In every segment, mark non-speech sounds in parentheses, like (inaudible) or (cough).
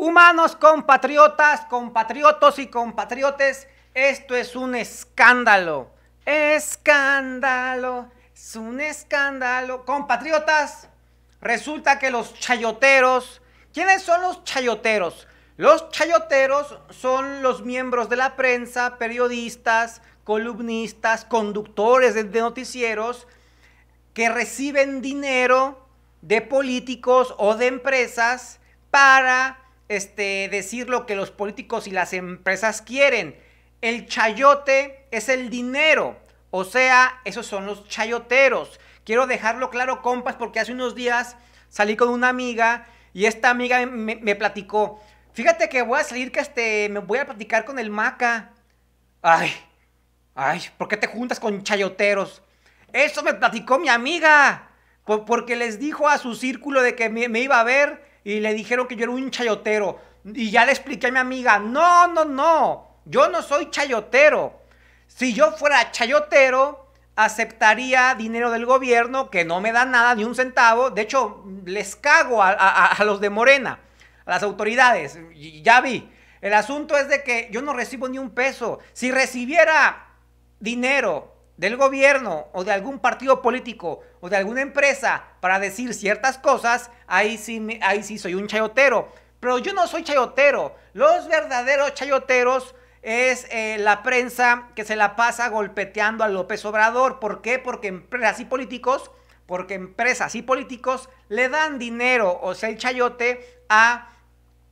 Humanos, compatriotas, compatriotos y compatriotes, esto es un escándalo. Escándalo, es un escándalo. Compatriotas, resulta que los chayoteros, ¿quiénes son los chayoteros? Los chayoteros son los miembros de la prensa, periodistas, columnistas, conductores de noticieros que reciben dinero de políticos o de empresas para este, decir lo que los políticos y las empresas quieren. El chayote es el dinero. O sea, esos son los chayoteros. Quiero dejarlo claro, compas, porque hace unos días salí con una amiga y esta amiga me, platicó. Fíjate que voy a salir que este, me voy a platicar con el maca. Ay, ay, ¿por qué te juntas con chayoteros? Eso me platicó mi amiga. porque les dijo a su círculo de que me iba a ver y le dijeron que yo era un chayotero. Y ya le expliqué a mi amiga, no, no, no, yo no soy chayotero. Si yo fuera chayotero, aceptaría dinero del gobierno que no me da nada, ni un centavo. De hecho, les cago a, los de Morena, a las autoridades. Ya vi. El asunto es de que yo no recibo ni un peso. Si recibiera dinero del gobierno o de algún partido político o de alguna empresa para decir ciertas cosas, ahí sí, ahí sí soy un chayotero. Pero yo no soy chayotero. Los verdaderos chayoteros es eh, la prensa que se la pasa golpeteando a López Obrador. ¿Por qué? Porque empresas y políticos, porque empresas y políticos le dan dinero, o sea, el chayote a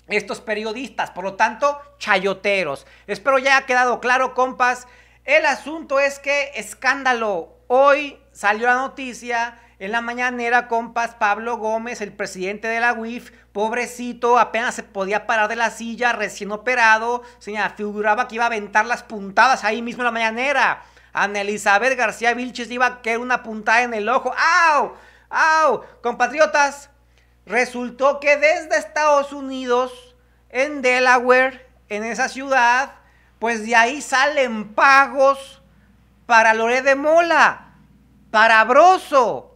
estos periodistas. Por lo tanto, chayoteros. Espero ya ha quedado claro, compas. El asunto es que escándalo. Hoy salió la noticia en la mañanera, compas, Pablo Gómez, el presidente de la WIF, pobrecito, apenas se podía parar de la silla, recién operado, se figuraba que iba a aventar las puntadas ahí mismo en la mañanera. Ana Elizabeth García Vilches iba a querer una puntada en el ojo. ¡Au! ¡Au! Compatriotas, resultó que desde Estados Unidos, en Delaware, en esa ciudad, pues de ahí salen pagos para Lore de Mola, para Broso,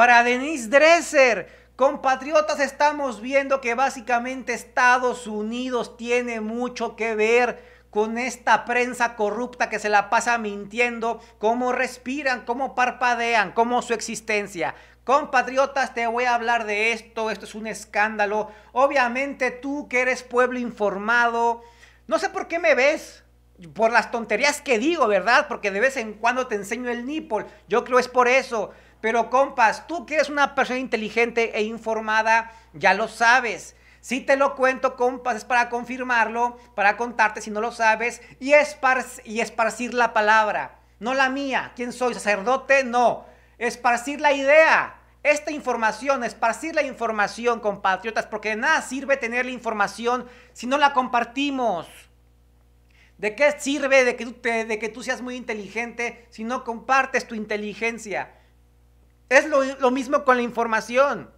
para Denise Dresser, compatriotas, estamos viendo que básicamente Estados Unidos tiene mucho que ver con esta prensa corrupta que se la pasa mintiendo, cómo respiran, cómo parpadean, cómo su existencia. Compatriotas, te voy a hablar de esto, esto es un escándalo. Obviamente tú que eres pueblo informado, no sé por qué me ves. Por las tonterías que digo, ¿verdad? Porque de vez en cuando te enseño el nipple. Yo creo es por eso. Pero compas, tú que eres una persona inteligente e informada, ya lo sabes. Si te lo cuento, compas, es para confirmarlo, para contarte si no lo sabes y, y esparcir la palabra. No la mía. ¿Quién soy? ¿Sacerdote? No. Esparcir la idea. Esta información, esparcir la información, compatriotas, porque de nada sirve tener la información si no la compartimos. ¿De qué sirve de que de que tú seas muy inteligente si no compartes tu inteligencia? Es lo, mismo con la información.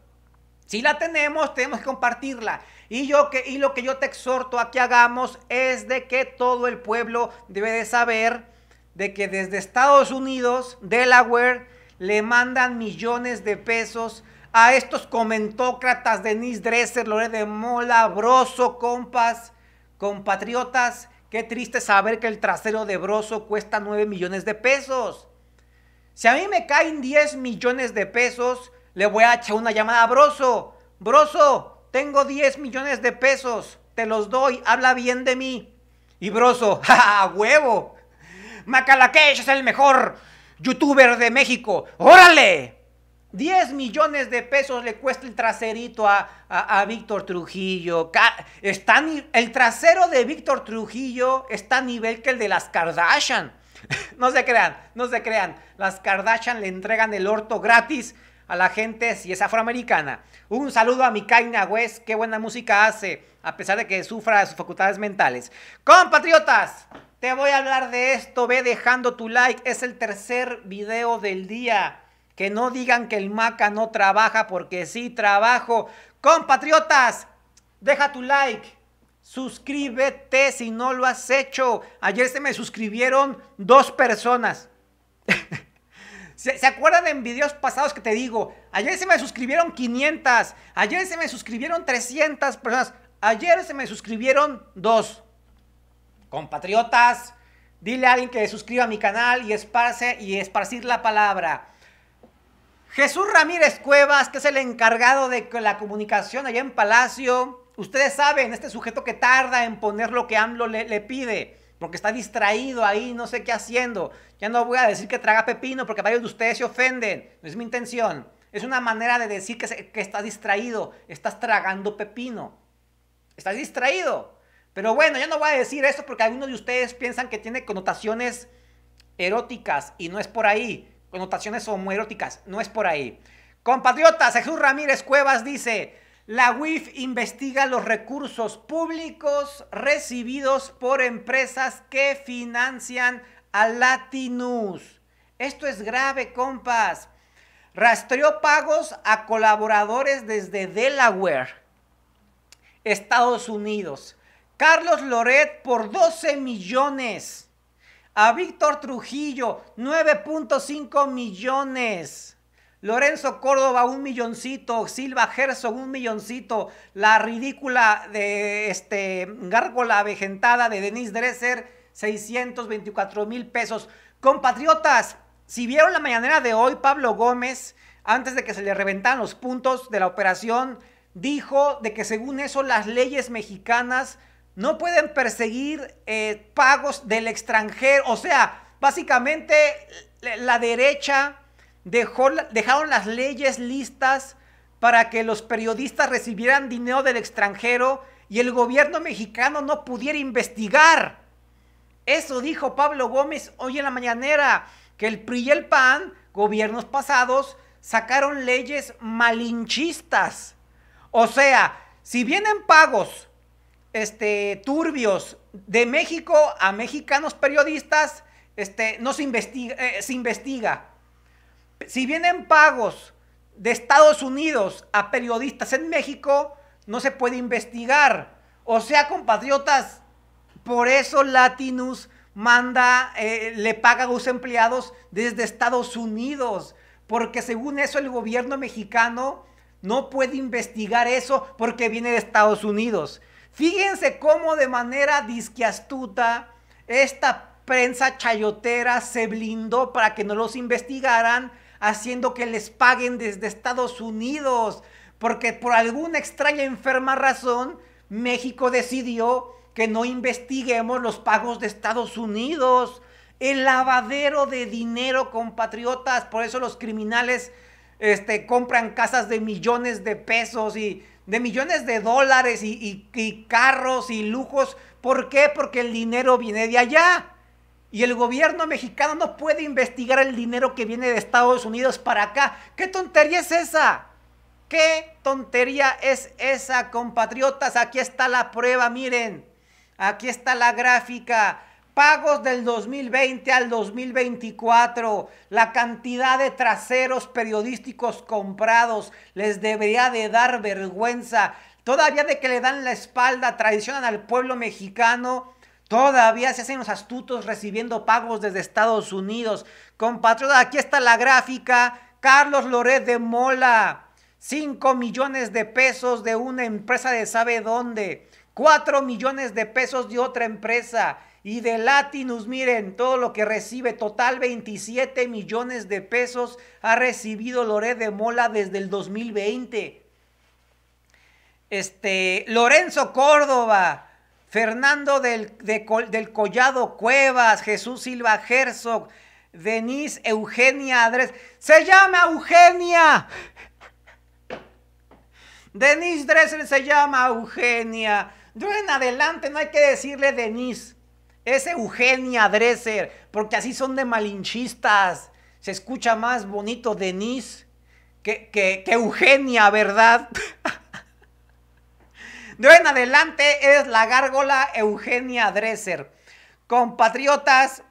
Si la tenemos, tenemos que compartirla. Y, yo que, y lo que yo te exhorto a que hagamos es de que todo el pueblo debe de saber de que desde Estados Unidos, Delaware, le mandan millones de pesos a estos comentócratas, Denise Dresser, Lore de Mola, Broso, compas, compatriotas. Qué triste saber que el trasero de Broso cuesta 9 millones de pesos. Si a mí me caen 10 millones de pesos, le voy a echar una llamada a Broso. Broso, tengo 10 millones de pesos, te los doy, habla bien de mí. Y Broso, (laughs) ¡ja, huevo! Macalakesh es el mejor youtuber de México. ¡Órale! 10 millones de pesos le cuesta el traserito a, Víctor Trujillo. Está, el trasero de Víctor Trujillo está a nivel que el de las Kardashian. (laughs) no se crean, no se crean. Las Kardashian le entregan el orto gratis a la gente si es afroamericana. Un saludo a mi Kaina West, qué buena música hace, a pesar de que sufra de sus facultades mentales. Compatriotas, te voy a hablar de esto, ve dejando tu like, es el tercer video del día. Que no digan que el Maca no trabaja porque sí trabajo. Compatriotas, deja tu like Suscríbete si no lo has hecho. Ayer se me suscribieron dos personas. (laughs) ¿Se, acuerdan en videos pasados que te digo? Ayer se me suscribieron 500. Ayer se me suscribieron 300 personas. Ayer se me suscribieron dos. Compatriotas, dile a alguien que suscriba a mi canal y esparce y esparcir la palabra. Jesús Ramírez Cuevas, que es el encargado de la comunicación allá en Palacio Ustedes saben, este sujeto que tarda en poner lo que AMLO le, pide porque está distraído ahí, no sé qué haciendo. Ya no voy a decir que traga pepino porque varios de ustedes se ofenden. No es mi intención. Es una manera de decir que, estás distraído. Estás tragando pepino. Estás distraído. Pero bueno, ya no voy a decir eso porque algunos de ustedes piensan que tiene connotaciones eróticas y no es por ahí. Connotaciones homoeróticas, no es por ahí. Compatriotas, Jesús Ramírez Cuevas dice, la UIF investiga los recursos públicos recibidos por empresas que financian a Latinus. Esto es grave, compas. Rastreó pagos a colaboradores desde Delaware, Estados Unidos. Carlos Loret por 12 millones. A Víctor Trujillo, 9.5 millones. Lorenzo Córdoba, un milloncito. Silva Gerson, un milloncito. La ridícula de este, gárgola avejentada de Denise Dresser, 624 mil pesos. Compatriotas, si vieron la mañanera de hoy, Pablo Gómez, antes de que se le reventaran los puntos de la operación, dijo de que según eso las leyes mexicanas no pueden perseguir eh, pagos del extranjero. O sea, básicamente la derecha dejaron las leyes listas para que los periodistas recibieran dinero del extranjero y el gobierno mexicano no pudiera investigar. Eso dijo Pablo Gómez hoy en la mañanera, que el PRI y el PAN, gobiernos pasados, sacaron leyes malinchistas. O sea, si vienen pagos este, turbios de México a mexicanos periodistas, este, no se investiga, eh, se investiga. Si vienen pagos de Estados Unidos a periodistas en México, no se puede investigar. O sea, compatriotas, por eso Latinus manda, eh, le paga a sus empleados desde Estados Unidos, porque según eso el gobierno mexicano no puede investigar eso porque viene de Estados Unidos. Fíjense cómo de manera disquiastuta esta prensa chayotera se blindó para que no los investigaran haciendo que les paguen desde Estados Unidos, porque por alguna extraña enferma razón, México decidió que no investiguemos los pagos de Estados Unidos. El lavadero de dinero, compatriotas. Por eso los criminales este, compran casas de millones de pesos y de millones de dólares y, y carros y lujos. ¿Por qué? Porque el dinero viene de allá. Y el gobierno mexicano no puede investigar el dinero que viene de Estados Unidos para acá. ¿Qué tontería es esa? ¿Qué tontería es esa, compatriotas? Aquí está la prueba, miren. Aquí está la gráfica. Pagos del 2020 al 2024, la cantidad de traseros periodísticos comprados les debería de dar vergüenza. Todavía de que le dan la espalda, traicionan al pueblo mexicano Todavía se hacen los astutos recibiendo pagos desde Estados Unidos. compatriotas, aquí está la gráfica. Carlos Loret de Mola. 5 millones de pesos de una empresa de sabe dónde. 4 millones de pesos de otra empresa. Y de Latinus, miren, todo lo que recibe, total 27 millones de pesos ha recibido Loret de Mola desde el 2020. Este, Lorenzo Córdoba, Fernando del, del Collado Cuevas, Jesús Silva Herzog, Denise Eugenia Dreser, Se llama Eugenia. Denise Dresser se llama Eugenia. De en adelante no hay que decirle Denise. Es Eugenia Dresser, porque así son de malinchistas. Se escucha más bonito Denise que, que Eugenia, ¿verdad? (laughs) De en adelante es la gárgola Eugenia Dresser. Compatriotas,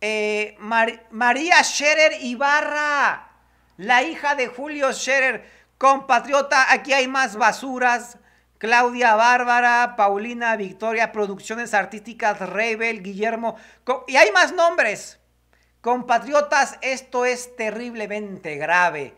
eh, María Scherer Ibarra, la hija de Julio Scherer. Compatriota, aquí hay más basuras. Claudia Bárbara, Paulina Victoria, Producciones Artísticas Rebel, Guillermo. Y hay más nombres. Compatriotas, esto es terriblemente grave.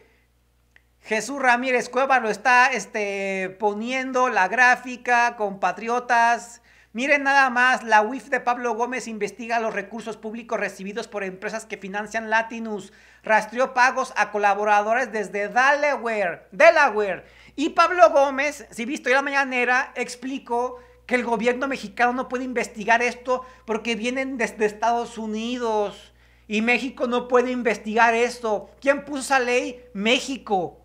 Jesús Ramírez Cueva lo está este, poniendo, la gráfica, compatriotas. Miren nada más, la UIF de Pablo Gómez investiga los recursos públicos recibidos por empresas que financian Latinus. Rastreó pagos a colaboradores desde Delaware, Delaware. Y Pablo Gómez, si visto hoy la mañanera, explicó que el gobierno mexicano no puede investigar esto porque vienen desde Estados Unidos. Y México no puede investigar esto. ¿Quién puso esa ley? México.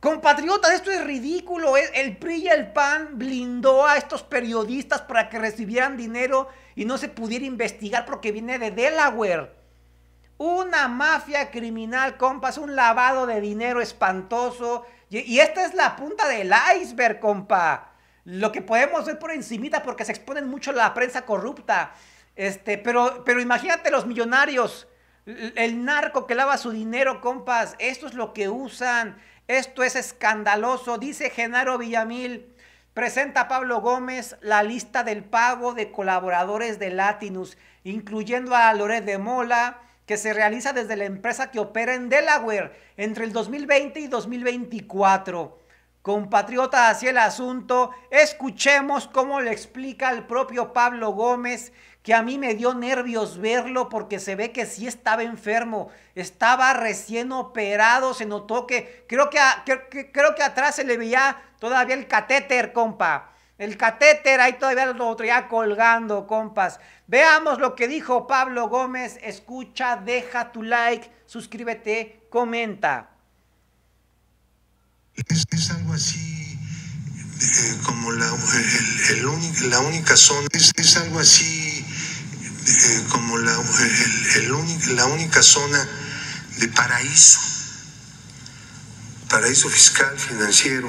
Compatriotas, esto es ridículo. El PRI y el PAN blindó a estos periodistas para que recibieran dinero y no se pudiera investigar porque viene de Delaware. Una mafia criminal, compas, un lavado de dinero espantoso. Y, esta es la punta del iceberg, compa. Lo que podemos ver por encimita porque se exponen mucho la prensa corrupta. Este, pero, pero imagínate los millonarios, el narco que lava su dinero, compas. Esto es lo que usan esto es escandaloso, dice Genaro Villamil. Presenta Pablo Gómez la lista del pago de colaboradores de Latinus, incluyendo a Loret de Mola, que se realiza desde la empresa que opera en Delaware entre el 2020 y 2024. Compatriota, hacia el asunto, escuchemos cómo le explica el propio Pablo Gómez, que a mí me dio nervios verlo porque se ve que sí estaba enfermo, estaba recién operado, se notó que creo que, creo que atrás se le veía todavía el catéter, compa. El catéter ahí todavía lo ya colgando, compas. Veamos lo que dijo Pablo Gómez. Escucha, deja tu like, suscríbete, comenta. Es, algo así eh, como la, el, la única zona. Es, algo así eh, como la, única zona de paraíso. Paraíso fiscal, financiero,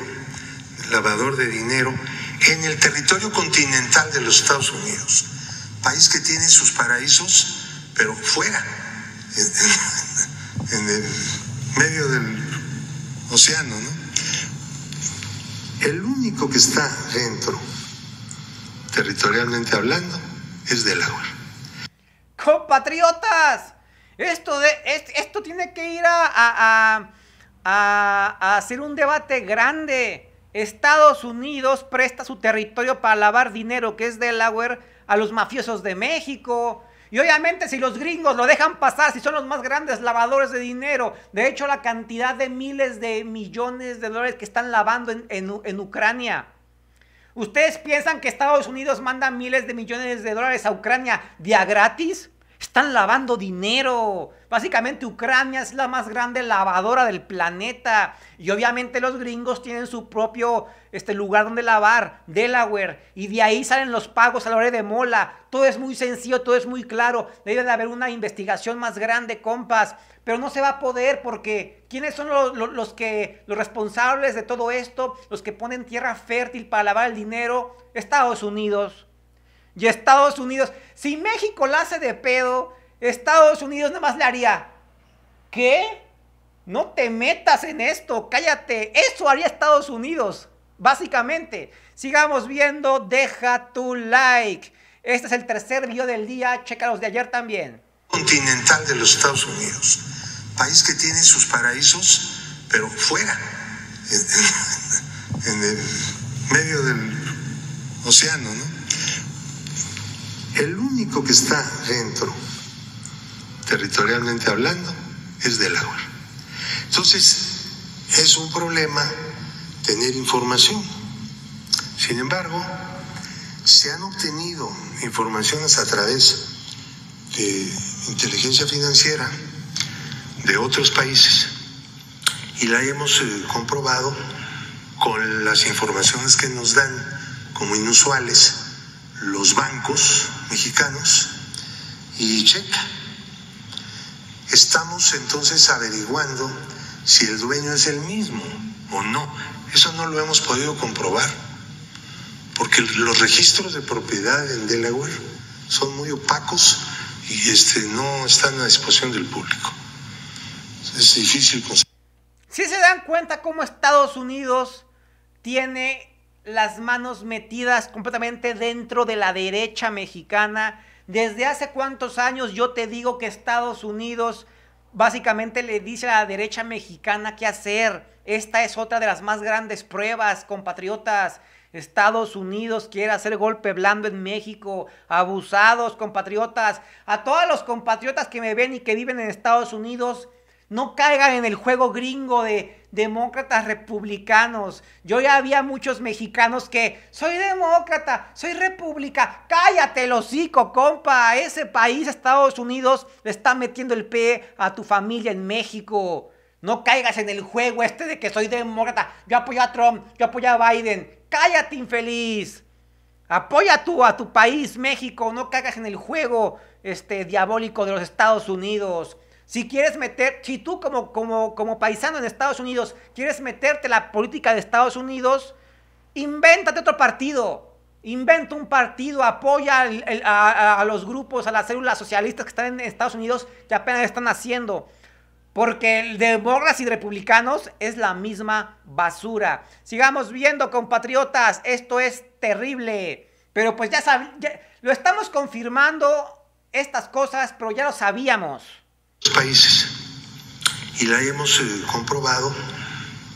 lavador de dinero en el territorio continental de los Estados Unidos. País que tiene sus paraísos, pero fuera, en, en el medio del océano, ¿no? El único que está dentro, territorialmente hablando, es Delaware. Compatriotas, esto, de, esto tiene que ir a, a, a hacer un debate grande. Estados Unidos presta su territorio para lavar dinero, que es Delaware, a los mafiosos de México, y obviamente si los gringos lo dejan pasar, si son los más grandes lavadores de dinero, de hecho la cantidad de miles de millones de dólares que están lavando en, Ucrania. ¿Ustedes piensan que Estados Unidos manda miles de millones de dólares a Ucrania día gratis? Están lavando dinero. Básicamente Ucrania es la más grande lavadora del planeta. Y obviamente los gringos tienen su propio este, lugar donde lavar, Delaware. Y de ahí salen los pagos a la hora de mola. Todo es muy sencillo, todo es muy claro. Debe de haber una investigación más grande, compas. Pero no se va a poder porque ¿quiénes son los, que, los responsables de todo esto? Los que ponen tierra fértil para lavar el dinero. Estados Unidos. Y Estados Unidos, si México la hace de pedo, Estados Unidos nada más le haría, ¿qué? No te metas en esto, cállate. Eso haría Estados Unidos, básicamente. Sigamos viendo, deja tu like. Este es el tercer video del día, checa de ayer también. Continental de los Estados Unidos, país que tiene sus paraísos, pero fuera, en el medio del océano, ¿no? el único que está dentro, territorialmente hablando, es agua Entonces, es un problema tener información. Sin embargo, se han obtenido informaciones a través de inteligencia financiera de otros países y la hemos eh, comprobado con las informaciones que nos dan como inusuales los bancos mexicanos y checa. Estamos entonces averiguando si el dueño es el mismo o no. Eso no lo hemos podido comprobar, porque los registros de propiedad en Delaware son muy opacos y este, no están a disposición del público. Es difícil Si se dan cuenta cómo Estados Unidos tiene las manos metidas completamente dentro de la derecha mexicana. Desde hace cuántos años yo te digo que Estados Unidos básicamente le dice a la derecha mexicana qué hacer. Esta es otra de las más grandes pruebas, compatriotas. Estados Unidos quiere hacer golpe blando en México. Abusados, compatriotas. A todos los compatriotas que me ven y que viven en Estados Unidos, no caigan en el juego gringo de demócratas, republicanos. Yo ya había muchos mexicanos que, soy demócrata, soy república, cállate el hocico, compa. Ese país, Estados Unidos, le está metiendo el pie a tu familia en México. No caigas en el juego este de que soy demócrata. Yo apoyo a Trump, yo apoyo a Biden. Cállate, infeliz. Apoya tú a tu país, México. No caigas en el juego este, diabólico de los Estados Unidos. Si quieres meter, si tú como, como, como paisano en Estados Unidos quieres meterte la política de Estados Unidos, invéntate otro partido. Inventa un partido, apoya a, a, los grupos, a las células socialistas que están en Estados Unidos, que apenas están haciendo. Porque el demócratas y republicanos es la misma basura. Sigamos viendo, compatriotas, esto es terrible. Pero pues ya, ya lo estamos confirmando estas cosas, pero ya lo sabíamos países y la hemos eh, comprobado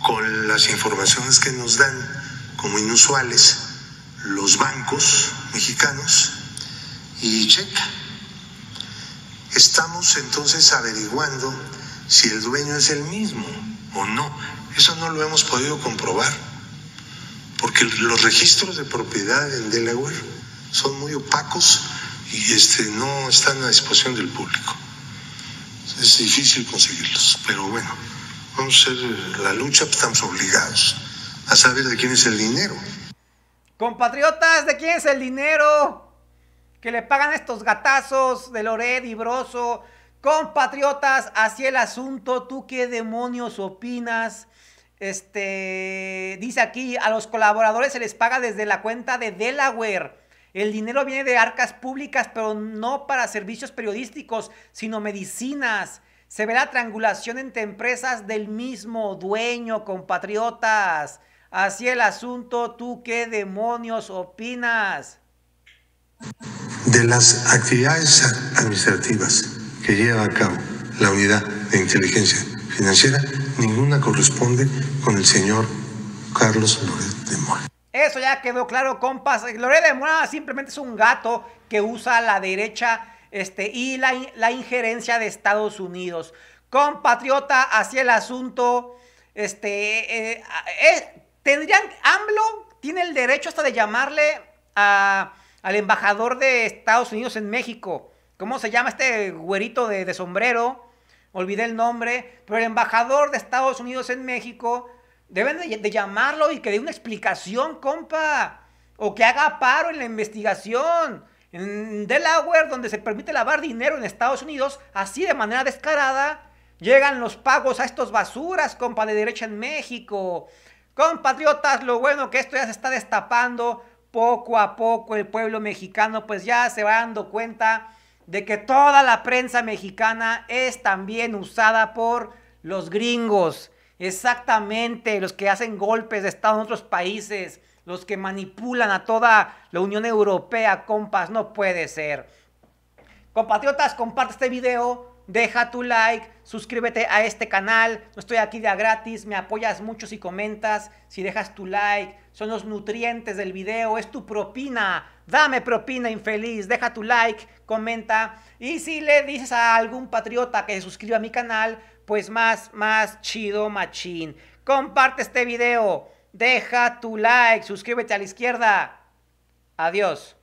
con las informaciones que nos dan como inusuales los bancos mexicanos y Checa. Estamos entonces averiguando si el dueño es el mismo o no. Eso no lo hemos podido comprobar, porque los registros de propiedad en Delaware son muy opacos y este, no están a disposición del público es difícil conseguirlos, pero bueno, vamos a hacer eh, la lucha, pues, estamos obligados a saber de quién es el dinero. Compatriotas, ¿de quién es el dinero que le pagan estos gatazos de Lored y Broso? Compatriotas, así el asunto, ¿tú qué demonios opinas? Este, dice aquí, a los colaboradores se les paga desde la cuenta de Delaware el dinero viene de arcas públicas, pero no para servicios periodísticos, sino medicinas. Se ve la triangulación entre empresas del mismo dueño, compatriotas. Así el asunto, ¿tú qué demonios opinas? De las actividades administrativas que lleva a cabo la unidad de inteligencia financiera, ninguna corresponde con el señor Carlos López de Mola. Eso ya quedó claro, compas. Lorena de Mora simplemente es un gato que usa la derecha este, y la, injerencia de Estados Unidos. Compatriota, hacia el asunto. Este, eh, tendrían, AMLO tiene el derecho hasta de llamarle a, al embajador de Estados Unidos en México. ¿Cómo se llama este güerito de, de sombrero? Olvidé el nombre, pero el embajador de Estados Unidos en México Deben de, llamarlo y que dé una explicación, compa. O que haga paro en la investigación. En Delaware, donde se permite lavar dinero en Estados Unidos, así de manera descarada, llegan los pagos a estos basuras, compa de derecha en México. Compatriotas, lo bueno que esto ya se está destapando poco a poco el pueblo mexicano, pues ya se va dando cuenta de que toda la prensa mexicana es también usada por los gringos. Exactamente, los que hacen golpes de Estado en otros países, los que manipulan a toda la Unión Europea, compas, no puede ser. Compatriotas, comparte este video, deja tu like, suscríbete a este canal, no estoy aquí de gratis, me apoyas mucho si comentas, si dejas tu like, son los nutrientes del video, es tu propina, dame propina infeliz, deja tu like, comenta y si le dices a algún patriota que se suscriba a mi canal, pues más, más chido machín. Comparte este video, deja tu like, suscríbete a la izquierda. Adiós.